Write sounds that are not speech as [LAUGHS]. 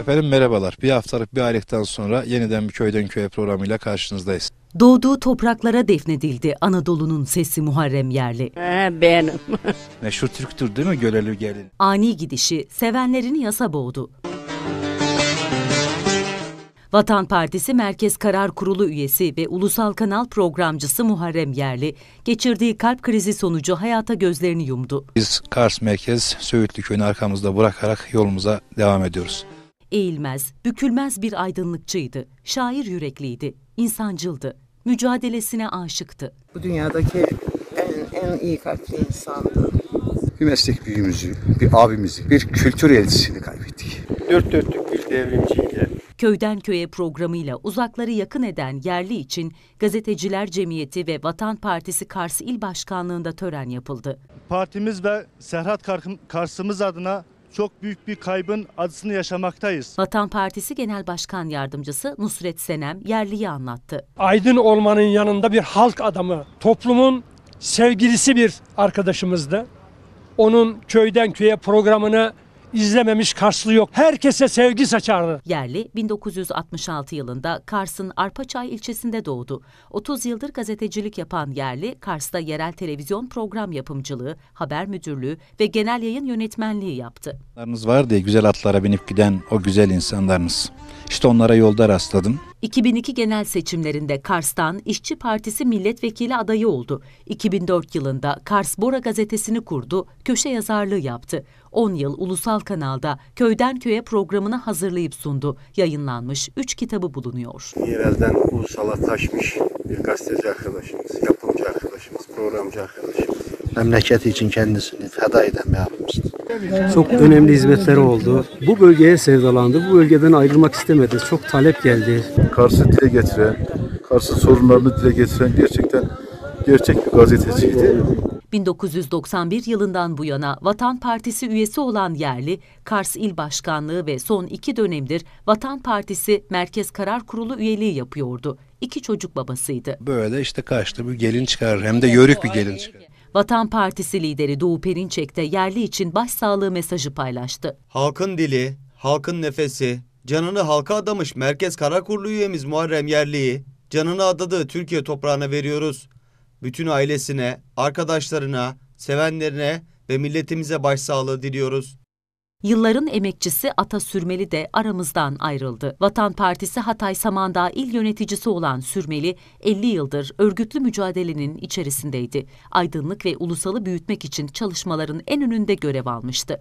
Efendim merhabalar. Bir haftalık bir aylıktan sonra yeniden bir köyden köye programıyla karşınızdayız. Doğduğu topraklara defnedildi Anadolu'nun sesi Muharrem Yerli. He, benim. [LAUGHS] Meşhur Türk'tür değil mi Gölelü gelin? Ani gidişi sevenlerini yasa boğdu. Vatan Partisi Merkez Karar Kurulu üyesi ve Ulusal Kanal programcısı Muharrem Yerli, geçirdiği kalp krizi sonucu hayata gözlerini yumdu. Biz Kars Merkez Söğütlü Köyü'nü arkamızda bırakarak yolumuza devam ediyoruz eğilmez, bükülmez bir aydınlıkçıydı. Şair yürekliydi, insancıldı, mücadelesine aşıktı. Bu dünyadaki en, en iyi kalpli insandı. Bir meslek büyüğümüzü, bir abimizi, bir kültür elçisini kaybettik. Dört dörtlük bir devrimciydi. Köyden Köye programıyla uzakları yakın eden yerli için Gazeteciler Cemiyeti ve Vatan Partisi Kars İl Başkanlığı'nda tören yapıldı. Partimiz ve Serhat Kars'ımız adına çok büyük bir kaybın acısını yaşamaktayız. Vatan Partisi Genel Başkan Yardımcısı Nusret Senem yerliyi anlattı. Aydın olmanın yanında bir halk adamı, toplumun sevgilisi bir arkadaşımızdı. Onun köyden köye programını izlememiş Karslı yok. Herkese sevgi saçardı. Yerli 1966 yılında Kars'ın Arpaçay ilçesinde doğdu. 30 yıldır gazetecilik yapan Yerli, Kars'ta yerel televizyon program yapımcılığı, haber müdürlüğü ve genel yayın yönetmenliği yaptı. Var diye güzel atlara binip giden o güzel insanlarınız. İşte onlara yolda rastladım. 2002 genel seçimlerinde Kars'tan İşçi Partisi milletvekili adayı oldu. 2004 yılında Kars Bora gazetesini kurdu, köşe yazarlığı yaptı. 10 yıl ulusal kanalda Köyden Köye programını hazırlayıp sundu. Yayınlanmış 3 kitabı bulunuyor. Yerelden ulusala taşmış bir gazeteci arkadaşımız, yapımcı arkadaşımız, programcı arkadaşımız. Memleket için kendisini feda eden bir abimizdir. Çok önemli hizmetleri oldu. Bu bölgeye sevdalandı. Bu bölgeden ayrılmak istemedi. Çok talep geldi. Kars'ı dile getiren, Kars'ın sorunlarını dile getiren gerçekten gerçek bir gazeteciydi. 1991 yılından bu yana Vatan Partisi üyesi olan yerli, Kars İl Başkanlığı ve son iki dönemdir Vatan Partisi Merkez Karar Kurulu üyeliği yapıyordu. İki çocuk babasıydı. Böyle işte Kars'ta bir gelin çıkar hem de yörük bir gelin çıkar. Vatan Partisi lideri Doğu Perinçek de yerli için başsağlığı mesajı paylaştı. Halkın dili, halkın nefesi, canını halka adamış Merkez Kara Kurulu üyemiz Muharrem Yerli'yi canını adadığı Türkiye toprağına veriyoruz. Bütün ailesine, arkadaşlarına, sevenlerine ve milletimize başsağlığı diliyoruz. Yılların emekçisi Ata Sürmeli de aramızdan ayrıldı. Vatan Partisi Hatay Samandağ il yöneticisi olan Sürmeli 50 yıldır örgütlü mücadelenin içerisindeydi. Aydınlık ve ulusalı büyütmek için çalışmaların en önünde görev almıştı.